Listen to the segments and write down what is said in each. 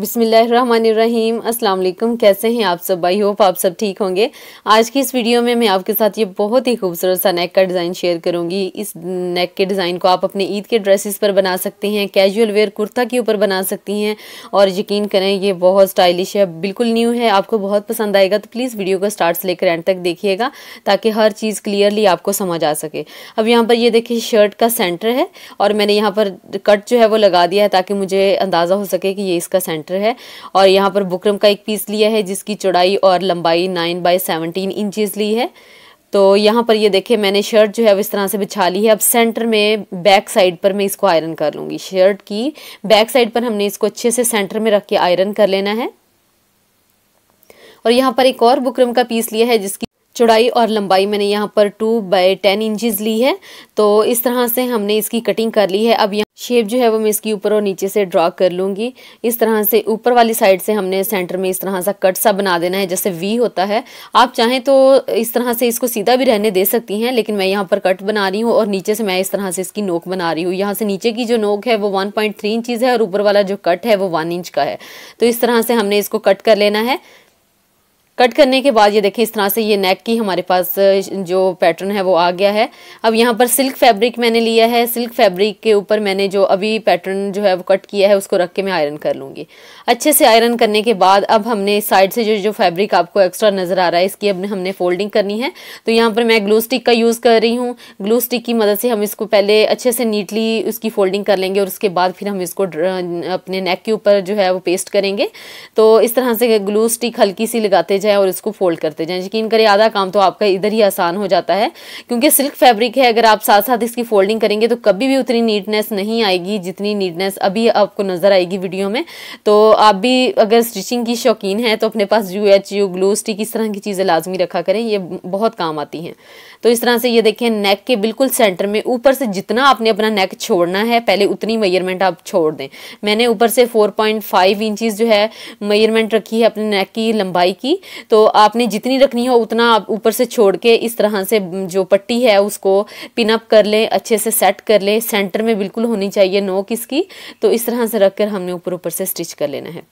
बिसमीम अस्सलाम कैसे हैं आप सब आई होप आप सब ठीक होंगे आज की इस वीडियो में मैं आपके साथ ये बहुत ही खूबसूरत सा नेक का डिज़ाइन शेयर करूंगी इस नेक के डिज़ाइन को आप अपने ईद के ड्रेसेस पर बना सकती हैं कैजुअल वेयर कुर्ता के ऊपर बना सकती हैं और यकीन करें ये बहुत स्टाइलिश है बिल्कुल न्यू है आपको बहुत पसंद आएगा तो प्लीज़ वीडियो को स्टार्ट से लेकर एंड तक देखिएगा ताकि हर चीज़ क्लियरली आपको समझ आ सके अब यहाँ पर ये देखिए शर्ट का सेंटर है और मैंने यहाँ पर कट जो है वो लगा दिया है ताकि मुझे अंदाज़ा हो सके कि ये इसका सेंटर स्वेटर है और यहाँ पर बुकरम का एक पीस लिया है जिसकी चौड़ाई और लंबाई नाइन बाई सेवनटीन इंचज़ ली है तो यहाँ पर ये देखिए मैंने शर्ट जो है अब इस तरह से बिछा ली है अब सेंटर में बैक साइड पर मैं इसको आयरन कर लूँगी शर्ट की बैक साइड पर हमने इसको अच्छे से सेंटर में रख के आयरन कर लेना है और यहाँ पर एक और बुकरम का पीस लिया है जिसकी चौड़ाई और लंबाई मैंने यहाँ पर टू बाई टेन इंचज़ ली है तो इस तरह से हमने इसकी कटिंग कर ली है अब यहाँ शेप जो है वो मैं इसकी ऊपर और नीचे से ड्रा कर लूँगी इस तरह से ऊपर वाली साइड से हमने सेंटर में इस तरह सा कट सा बना देना है जैसे वी होता है आप चाहें तो इस तरह से इसको सीधा भी रहने दे सकती हैं लेकिन मैं यहाँ पर कट बना रही हूँ और नीचे से मैं इस तरह से इसकी नोक बना रही हूँ यहाँ से नीचे की जो नोक है वो वन पॉइंट थ्री है और ऊपर वाला जो कट है वो वन इंच का है तो इस तरह से हमने इसको कट कर लेना है कट करने के बाद ये देखें इस तरह से ये नेक की हमारे पास जो पैटर्न है वो आ गया है अब यहाँ पर सिल्क फैब्रिक मैंने लिया है सिल्क फैब्रिक के ऊपर मैंने जो अभी पैटर्न जो है वो कट किया है उसको रख के मैं आयरन कर लूँगी अच्छे से आयरन करने के बाद अब हमने साइड से जो जो फैब्रिक आपको एक्स्ट्रा नज़र आ रहा है इसकी अब हमने फोल्डिंग करनी है तो यहाँ पर मैं ग्लू स्टिक का यूज़ कर रही हूँ ग्लू स्टिक की मदद से हम इसको पहले अच्छे से नीटली उसकी फोल्डिंग कर लेंगे और उसके बाद फिर हम इसको अपने नेक के ऊपर जो है वो पेस्ट करेंगे तो इस तरह से ग्लू स्टिक हल्की सी लगाते जाए जाएं और इसको फोल्ड करते जाएं यकीन करें आधा काम तो आपका इधर ही आसान हो जाता है क्योंकि सिल्क फैब्रिक है अगर आप साथ साथ इसकी फोल्डिंग करेंगे तो कभी भी उतनी नीटनेस नहीं आएगी जितनी नीटनेस अभी आपको नज़र आएगी वीडियो में तो आप भी अगर स्टिचिंग की शौकीन है तो अपने पास U H U glue stick इस तरह की चीज़ें लाजमी रखा करें ये बहुत काम आती हैं तो इस तरह से ये देखें नेक के बिल्कुल सेंटर में ऊपर से जितना आपने अपना नेक छोड़ना है पहले उतनी मेजरमेंट आप छोड़ दें मैंने ऊपर से 4.5 पॉइंट इंचज़ जो है मेजरमेंट रखी है अपने नेक की लंबाई की तो आपने जितनी रखनी हो उतना आप ऊपर से छोड़ के इस तरह से जो पट्टी है उसको पिनअप कर लें अच्छे से सेट कर लें सेंटर में बिल्कुल होनी चाहिए नोक इसकी तो इस तरह से रख कर हमने ऊपर ऊपर से स्टिच कर लेना है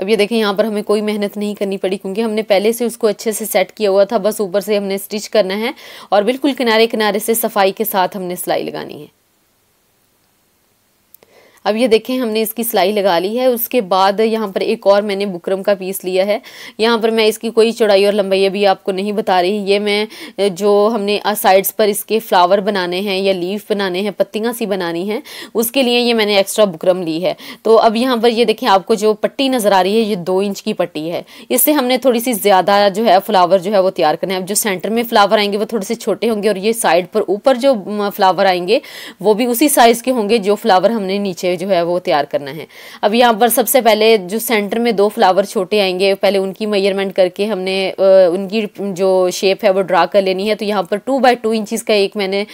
अब ये देखें यहाँ पर हमें कोई मेहनत नहीं करनी पड़ी क्योंकि हमने पहले से उसको अच्छे से सेट किया हुआ था बस ऊपर से हमने स्टिच करना है और बिल्कुल किनारे किनारे से सफाई के साथ हमने सिलाई लगानी है अब ये देखें हमने इसकी सिलाई लगा ली है उसके बाद यहाँ पर एक और मैंने बुकरम का पीस लिया है यहाँ पर मैं इसकी कोई चौड़ाई और लंबाई अभी आपको नहीं बता रही ये मैं जो हमने साइड्स पर इसके फ्लावर बनाने हैं या लीफ बनाने हैं पत्तियाँ सी बनानी हैं उसके लिए ये मैंने एक्स्ट्रा बुकरम ली है तो अब यहाँ पर ये देखें आपको जो पट्टी नज़र आ रही है ये दो इंच की पट्टी है इससे हमने थोड़ी सी ज़्यादा जो है फ्लावर जो है वो तैयार करना है अब जो सेंटर में फ्लावर आएंगे वो थोड़े से छोटे होंगे और ये साइड पर ऊपर जो फ्लावर आएंगे वो भी उसी साइज़ के होंगे जो फ्लावर हमने नीचे जो है वो तैयार करना है अब यहाँ पर सबसे पहले जो सेंटर में दो फ्लावर छोटे आएंगे पहले उनकी मेजरमेंट करके हमने उनकी जो शेप है वो ड्रा कर लेनी है तो यहाँ पर टू बाई टू इंचज़ का एक मैंने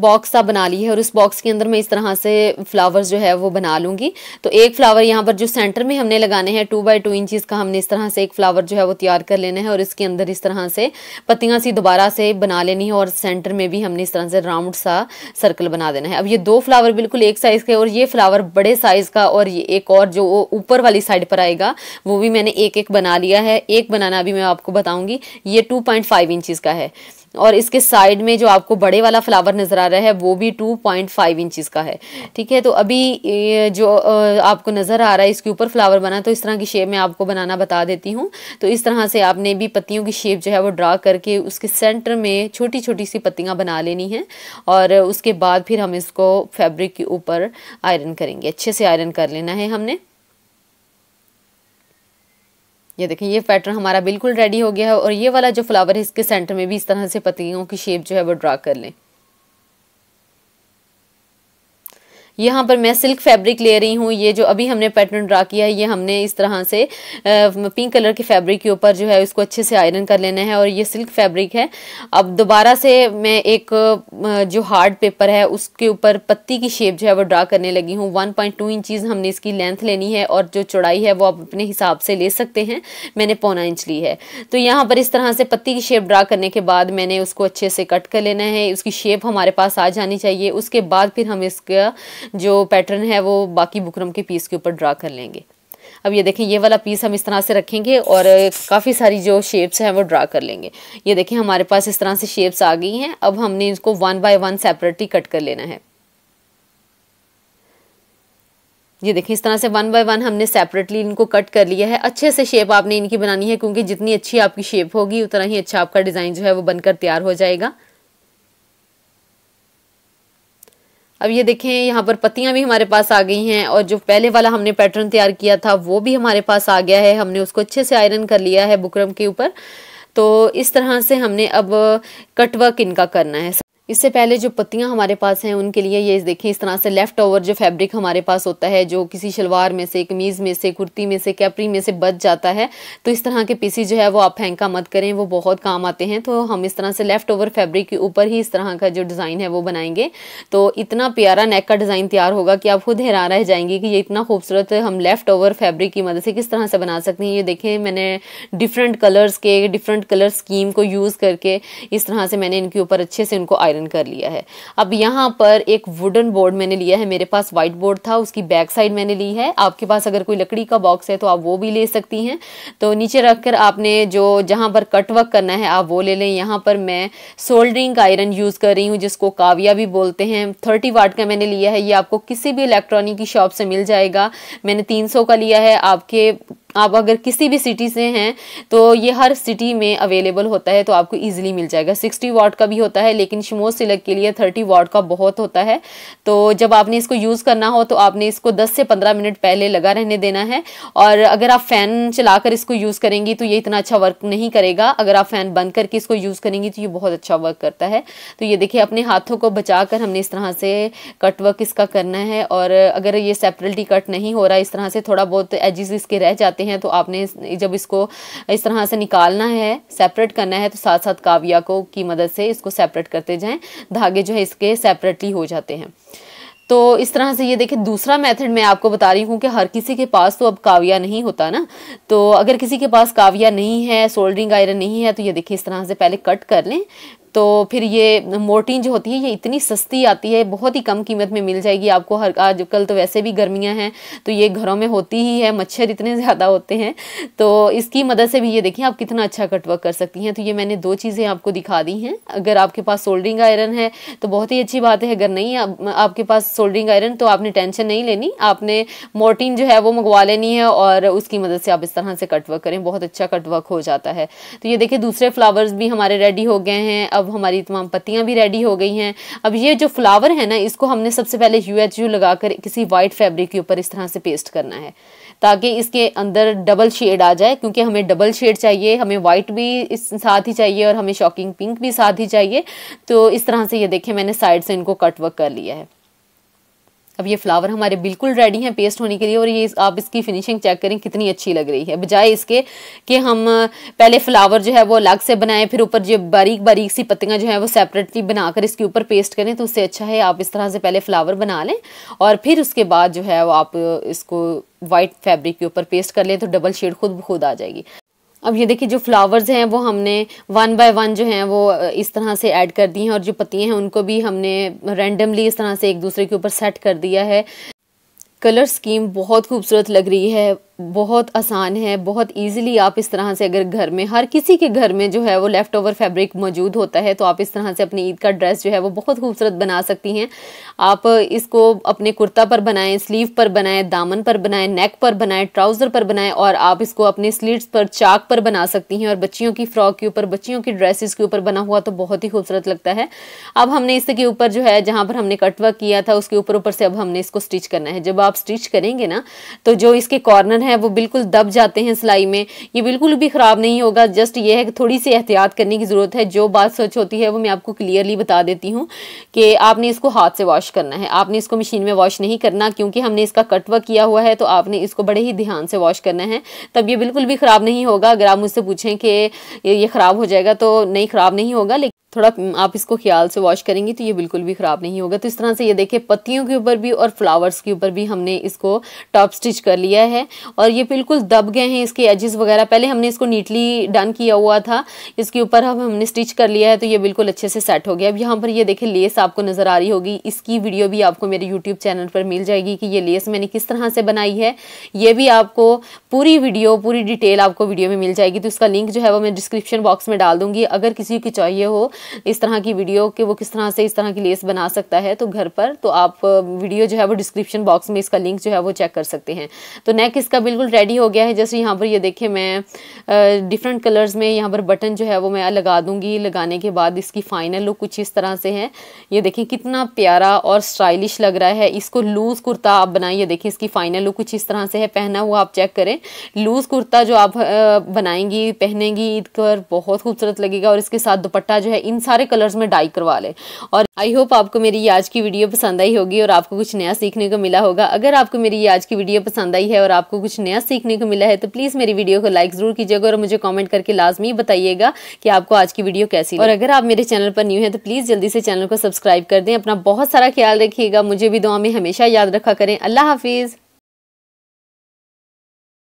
बॉक्स सा बना ली है और उस बॉक्स के अंदर मैं इस तरह से फ्लावर्स जो है वो बना लूँगी तो एक फ्लावर यहाँ पर जो सेंटर में हमने लगाने हैं टू बाई टू इंचज़ का हमने इस तरह से एक फ्लावर जो है वो तैयार कर लेना है और इसके अंदर इस तरह से पत्तियाँ सी दोबारा से बना लेनी है और सेंटर में भी हमने इस तरह से राउंड सा सर्कल बना देना है अब ये दो फ्लावर बिल्कुल एक साइज़ के और ये फ्लावर बड़े साइज़ का और ये एक और जो ऊपर वाली साइड पर आएगा वो भी मैंने एक एक बना लिया है एक बनाना भी मैं आपको बताऊँगी ये टू पॉइंट का है और इसके साइड में जो आपको बड़े वाला फ्लावर नज़र आ रहा है वो भी टू पॉइंट फाइव इंचज़ का है ठीक है तो अभी जो आपको नज़र आ रहा है इसके ऊपर फ्लावर बना तो इस तरह की शेप मैं आपको बनाना बता देती हूँ तो इस तरह से आपने भी पत्तियों की शेप जो है वो ड्रा करके उसके सेंटर में छोटी छोटी सी पत्तियाँ बना लेनी है और उसके बाद फिर हम इसको फैब्रिक के ऊपर आयरन करेंगे अच्छे से आयरन कर लेना है हमने ये देखें ये पैटर्न हमारा बिल्कुल रेडी हो गया है और ये वाला जो फ्लावर है इसके सेंटर में भी इस तरह से पतियों की शेप जो है वो ड्रा कर लें यहाँ पर मैं सिल्क फैब्रिक ले रही हूँ ये जो अभी हमने पैटर्न ड्रा किया है ये हमने इस तरह से पिंक कलर के फैब्रिक के ऊपर जो है इसको अच्छे से आयरन कर लेना है और ये सिल्क फैब्रिक है अब दोबारा से मैं एक जो हार्ड पेपर है उसके ऊपर पत्ती की शेप जो है वो ड्रा करने लगी हूँ वन पॉइंट टू इंचज़ हमने इसकी लेंथ लेनी है और जो चौड़ाई है वो आप अपने हिसाब से ले सकते हैं मैंने पौना इंच ली है तो यहाँ पर इस तरह से पत्ती की शेप ड्रा करने के बाद मैंने उसको अच्छे से कट कर लेना है उसकी शेप हमारे पास आ जानी चाहिए उसके बाद फिर हम इसका जो पैटर्न है वो बाकी बुकरम के पीस के ऊपर ड्रा कर लेंगे अब ये देखें ये वाला पीस हम इस तरह से रखेंगे और काफ़ी सारी जो शेप्स हैं वो ड्रा कर लेंगे ये देखें हमारे पास इस तरह से शेप्स आ गई हैं अब हमने इसको one by one separately cut कर लेना है ये देखें इस तरह से वन बाय वन हमने सेपरेटली इनको कट कर लिया है अच्छे से शेप आपने इनकी बनानी है क्योंकि जितनी अच्छी आपकी शेप होगी उतना ही अच्छा आपका डिज़ाइन जो है वो बनकर तैयार हो जाएगा अब ये देखें यहाँ पर पत्तियाँ भी हमारे पास आ गई हैं और जो पहले वाला हमने पैटर्न तैयार किया था वो भी हमारे पास आ गया है हमने उसको अच्छे से आयरन कर लिया है बुकरम के ऊपर तो इस तरह से हमने अब कटवर्क इनका करना है इससे पहले जो पत्तियां हमारे पास हैं उनके लिए ये देखें इस तरह से लेफ़्ट ओवर जो फैब्रिक हमारे पास होता है जो किसी शलवार में से कमीज़ में से कुर्ती में से कैपरी में से बच जाता है तो इस तरह के पीसी जो है वो आप फेंका मत करें वो बहुत काम आते हैं तो हम इस तरह से लेफ़्ट ओवर फैब्रिक के ऊपर ही इस तरह का जो डिज़ाइन है वो बनाएंगे तो इतना प्यारा नेक का डिज़ाइन तैयार होगा कि आप खुद हैरान रह जाएंगे कि ये इतना खूबसूरत हम लेफ़्ट ओवर फैब्रिक की मदद से किस तरह से बना सकते हैं ये देखें मैंने डिफरेंट कलर्स के डिफरेंट कलर स्कीम को यूज़ करके इस तरह से मैंने इनके ऊपर अच्छे से उनको आयरन कर लिया है अब यहाँ पर एक वुडन बोर्ड मैंने लिया है मेरे पास व्हाइट बोर्ड था उसकी बैक साइड मैंने ली है आपके पास अगर कोई लकड़ी का बॉक्स है तो आप वो भी ले सकती हैं तो नीचे रख कर आपने जो जहाँ पर कट वर्क करना है आप वो ले लें यहाँ पर मैं सोल्डरिंग का आयरन यूज़ कर रही हूँ जिसको काविया भी बोलते हैं थर्टी वाट का मैंने लिया है ये आपको किसी भी इलेक्ट्रॉनिक की शॉप से मिल जाएगा मैंने तीन का लिया है आपके आप अगर किसी भी सिटी से हैं तो ये हर सिटी में अवेलेबल होता है तो आपको इजीली मिल जाएगा 60 वाट का भी होता है लेकिन शिमो सिलक के लिए 30 वाट का बहुत होता है तो जब आपने इसको यूज़ करना हो तो आपने इसको 10 से 15 मिनट पहले लगा रहने देना है और अगर आप फ़ैन चलाकर इसको यूज़ करेंगी तो ये इतना अच्छा वर्क नहीं करेगा अगर आप फ़ैन बंद करके इसको यूज़ करेंगी तो ये बहुत अच्छा वर्क करता है तो ये देखिए अपने हाथों को बचा कर हमने इस तरह से कट वर्क इसका करना है और अगर ये सेपरेटली कट नहीं हो रहा इस तरह से थोड़ा बहुत एजिज इसके रह जाते आते हैं तो आपने जब इसको इस तरह से निकालना है सेपरेट करना है तो साथ साथ काविया को की मदद से इसको सेपरेट करते जाएं धागे जो है इसके सेपरेटली हो जाते हैं तो इस तरह से ये देखिए दूसरा मेथड मैं आपको बता रही हूँ कि हर किसी के पास तो अब काविया नहीं होता ना तो अगर किसी के पास काविया नहीं है सोल्डरिंग आयरन नहीं है तो ये देखिए इस तरह से पहले कट कर लें तो फिर ये मोर्टीन जो होती है ये इतनी सस्ती आती है बहुत ही कम कीमत में मिल जाएगी आपको हर आज कल तो वैसे भी गर्मियाँ हैं तो ये घरों में होती ही है मच्छर इतने ज़्यादा होते हैं तो इसकी मदद से भी ये देखिए आप कितना अच्छा कटवर्क कर सकती हैं तो ये मैंने दो चीज़ें आपको दिखा दी हैं अगर आपके पास सोल्डरिंग आयरन है तो बहुत ही अच्छी बात है अगर नहीं आपके पास सोल्डरिंग आयरन तो आपने टेंशन नहीं लेनी आपने मोर्टीन जो है वो मंगवा लेनी है और उसकी मदद से आप इस तरह से कटवर्क करें बहुत अच्छा कटवर्क हो जाता है तो ये देखिए दूसरे फ्लावर्स भी हमारे रेडी हो गए हैं अब हमारी तमाम पत्तियाँ भी रेडी हो गई हैं अब ये जो फ्लावर है ना इसको हमने सबसे पहले यू एच यू लगा कर किसी वाइट फैब्रिक के ऊपर इस तरह से पेस्ट करना है ताकि इसके अंदर डबल शेड आ जाए क्योंकि हमें डबल शेड चाहिए हमें वाइट भी इस साथ ही चाहिए और हमें शॉकिंग पिंक भी साथ ही चाहिए तो इस तरह से ये देखें मैंने साइड से इनको कट वर्क कर लिया है अब ये फ्लावर हमारे बिल्कुल रेडी हैं पेस्ट होने के लिए और ये आप इसकी फिनिशिंग चेक करें कितनी अच्छी लग रही है बजाय इसके कि हम पहले फ्लावर जो है वो अलग से बनाएं फिर ऊपर जो बारीक बारीक सी पत्तियाँ जो है वो सेपरेटली बनाकर इसके ऊपर पेस्ट करें तो उससे अच्छा है आप इस तरह से पहले फ्लावर बना लें और फिर उसके बाद जो है वो आप इसको वाइट फैब्रिक के ऊपर पेस्ट कर लें तो डबल शेड खुद ब खुद आ जाएगी अब ये देखिए जो फ्लावर्स हैं वो हमने वन बाय वन जो हैं वो इस तरह से ऐड कर दी हैं और जो पत्तियाँ हैं उनको भी हमने रैंडमली इस तरह से एक दूसरे के ऊपर सेट कर दिया है कलर स्कीम बहुत खूबसूरत लग रही है बहुत आसान है बहुत इजीली आप इस तरह से अगर घर में हर किसी के घर में जो है वो लेफ़्ट ओवर फैब्रिक मौजूद होता है तो आप इस तरह से अपनी ईद का ड्रेस जो है वो बहुत खूबसूरत बना सकती हैं आप इसको अपने कुर्ता पर बनाएं स्लीव पर बनाएं दामन पर बनाएं नेक पर बनाएं ट्राउज़र पर बनाएं और आप इसको अपने स्लीट्स पर चाक पर बना सकती हैं और बच्चियों की फ़्रॉक के ऊपर बच्चियों की ड्रेसेस के ऊपर बना हुआ तो बहुत ही खूबसूरत लगता है अब हमने इसके ऊपर जो है जहाँ पर हमने कटवर्क किया था उसके ऊपर ऊपर से अब हमने इसको स्टिच करना है जब आप स्टिच करेंगे ना तो जो इसके कॉर्नर है हैं वो बिल्कुल दब जाते हैं सिलाई में ये बिल्कुल भी ख़राब नहीं होगा जस्ट ये है कि थोड़ी सी एहतियात करने की ज़रूरत है जो बात सच होती है वो मैं आपको क्लियरली बता देती हूँ कि आपने इसको हाथ से वॉश करना है आपने इसको मशीन में वॉश नहीं करना क्योंकि हमने इसका कटवा किया हुआ है तो आपने इसको बड़े ही ध्यान से वॉश करना है तब ये बिल्कुल भी ख़राब नहीं होगा अगर आप मुझसे पूछें कि ये ख़राब हो जाएगा तो नहीं ख़राब नहीं होगा लेकिन थोड़ा आप इसको ख्याल से वॉश करेंगी तो ये बिल्कुल भी ख़राब नहीं होगा तो इस तरह से ये देखिए पत्तियों के ऊपर भी और फ्लावर्स के ऊपर भी हमने इसको टॉप स्टिच कर लिया है और ये बिल्कुल दब गए हैं इसके एजेस वगैरह पहले हमने इसको नीटली डन किया हुआ था इसके ऊपर हम हमने स्टिच कर लिया है तो ये बिल्कुल अच्छे से सेट हो गया अब यहाँ पर ये देखिए लेस आपको नज़र आ रही होगी इसकी वीडियो भी आपको मेरे यूट्यूब चैनल पर मिल जाएगी कि ये लेस मैंने किस तरह से बनाई है ये भी आपको पूरी वीडियो पूरी डिटेल आपको वीडियो में मिल जाएगी तो इसका लिंक जो है वो मैं डिस्क्रिप्शन बॉक्स में डाल दूँगी अगर किसी की चाहिए हो इस तरह की वीडियो के वो किस तरह से इस तरह की लेस बना सकता है तो घर पर तो आप वीडियो जो है वो डिस्क्रिप्शन बॉक्स में इसका लिंक जो है वो चेक कर सकते हैं तो नेक इसका बिल्कुल रेडी हो गया है जैसे यहाँ पर ये देखें मैं डिफरेंट कलर्स में यहाँ पर बटन जो है वो मैं लगा दूँगी लगाने के बाद इसकी फाइनल लुक कुछ इस तरह से है ये देखें कितना प्यारा और स्टाइलिश लग रहा है इसको लूज़ कुर्ता आप बनाइए देखिए इसकी फाइनल लुक कुछ इस तरह से है पहना हुआ आप चेक करें लूज़ कुर्ता जो आप बनाएंगी पहनेंगी ईद पर बहुत खूबसूरत लगेगा और इसके साथ दुपट्टा जो है इन सारे कलर्स में डाई करवा ले और आई होप आपको मेरी आज की वीडियो पसंद आई होगी और आपको कुछ नया सीखने को मिला होगा अगर आपको मेरी आज की वीडियो पसंद आई है और आपको कुछ नया सीखने को मिला है तो प्लीज़ मेरी वीडियो को लाइक ज़रूर कीजिएगा और मुझे कॉमेंट करके लाजमी बताइएगा कि आपको आज की वीडियो कैसी और अगर आप मेरे चैनल पर न्यू है तो प्लीज़ जल्दी से चैनल को सब्सक्राइब कर दें अपना बहुत सारा ख्याल रखिएगा मुझे भी दुआ में हमेशा याद रखा करें अल्लाह हाफिज़